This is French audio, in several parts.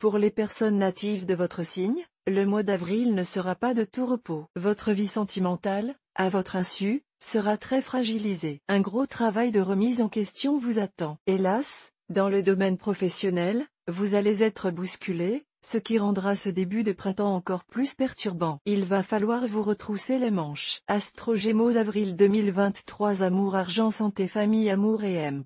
Pour les personnes natives de votre signe, le mois d'avril ne sera pas de tout repos. Votre vie sentimentale, à votre insu, sera très fragilisée. Un gros travail de remise en question vous attend. Hélas, dans le domaine professionnel, vous allez être bousculé, ce qui rendra ce début de printemps encore plus perturbant. Il va falloir vous retrousser les manches. Astro Gémeaux avril 2023 Amour argent santé famille amour et EMP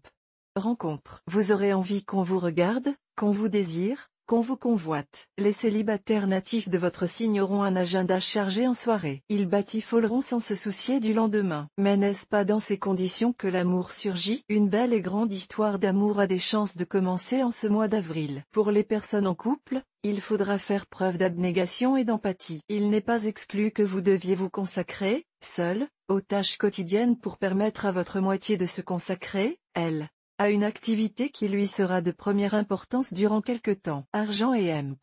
Rencontre. Vous aurez envie qu'on vous regarde, qu'on vous désire, qu'on vous convoite. Les célibataires natifs de votre signe auront un agenda chargé en soirée. Ils batifoleront sans se soucier du lendemain. Mais n'est-ce pas dans ces conditions que l'amour surgit Une belle et grande histoire d'amour a des chances de commencer en ce mois d'avril. Pour les personnes en couple, il faudra faire preuve d'abnégation et d'empathie. Il n'est pas exclu que vous deviez vous consacrer, seul, aux tâches quotidiennes pour permettre à votre moitié de se consacrer, elle, à une activité qui lui sera de première importance durant quelque temps. Argent et EMP.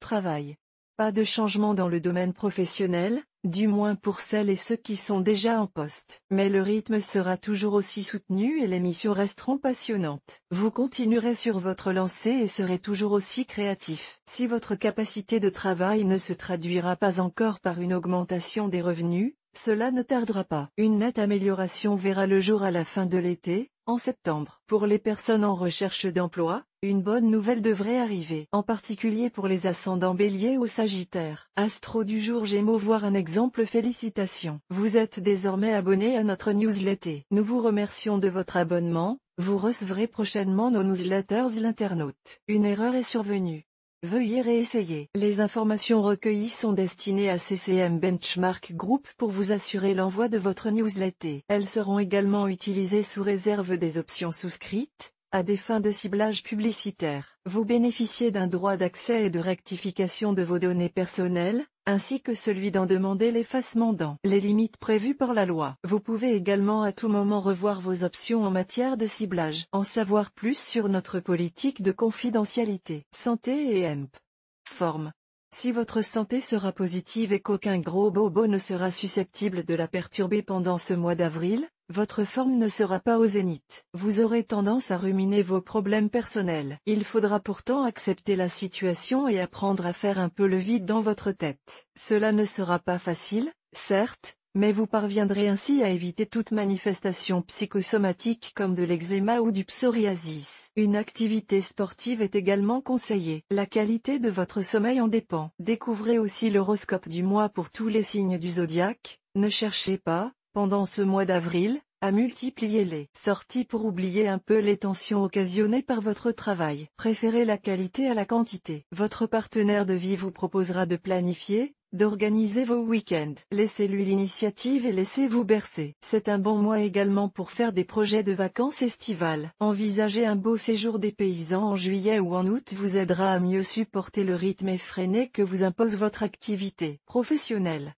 Travail. Pas de changement dans le domaine professionnel, du moins pour celles et ceux qui sont déjà en poste. Mais le rythme sera toujours aussi soutenu et les missions resteront passionnantes. Vous continuerez sur votre lancée et serez toujours aussi créatif. Si votre capacité de travail ne se traduira pas encore par une augmentation des revenus, cela ne tardera pas. Une nette amélioration verra le jour à la fin de l'été, en septembre, pour les personnes en recherche d'emploi, une bonne nouvelle devrait arriver, en particulier pour les ascendants bélier ou sagittaire. Astro du jour Gémeaux voir un exemple félicitations. Vous êtes désormais abonné à notre newsletter. Nous vous remercions de votre abonnement, vous recevrez prochainement nos newsletters l'internaute. Une erreur est survenue. Veuillez réessayer. Les informations recueillies sont destinées à CCM Benchmark Group pour vous assurer l'envoi de votre newsletter. Elles seront également utilisées sous réserve des options souscrites, à des fins de ciblage publicitaire, vous bénéficiez d'un droit d'accès et de rectification de vos données personnelles, ainsi que celui d'en demander l'effacement dans les limites prévues par la loi. Vous pouvez également à tout moment revoir vos options en matière de ciblage. En savoir plus sur notre politique de confidentialité. Santé et EMP. Forme. Si votre santé sera positive et qu'aucun gros bobo ne sera susceptible de la perturber pendant ce mois d'avril, votre forme ne sera pas au zénith. Vous aurez tendance à ruminer vos problèmes personnels. Il faudra pourtant accepter la situation et apprendre à faire un peu le vide dans votre tête. Cela ne sera pas facile, certes, mais vous parviendrez ainsi à éviter toute manifestation psychosomatique comme de l'eczéma ou du psoriasis. Une activité sportive est également conseillée. La qualité de votre sommeil en dépend. Découvrez aussi l'horoscope du mois pour tous les signes du zodiaque. Ne cherchez pas, pendant ce mois d'avril, à multiplier les sorties pour oublier un peu les tensions occasionnées par votre travail. Préférez la qualité à la quantité. Votre partenaire de vie vous proposera de planifier, d'organiser vos week-ends. Laissez-lui l'initiative et laissez-vous bercer. C'est un bon mois également pour faire des projets de vacances estivales. Envisager un beau séjour des paysans en juillet ou en août vous aidera à mieux supporter le rythme effréné que vous impose votre activité professionnelle.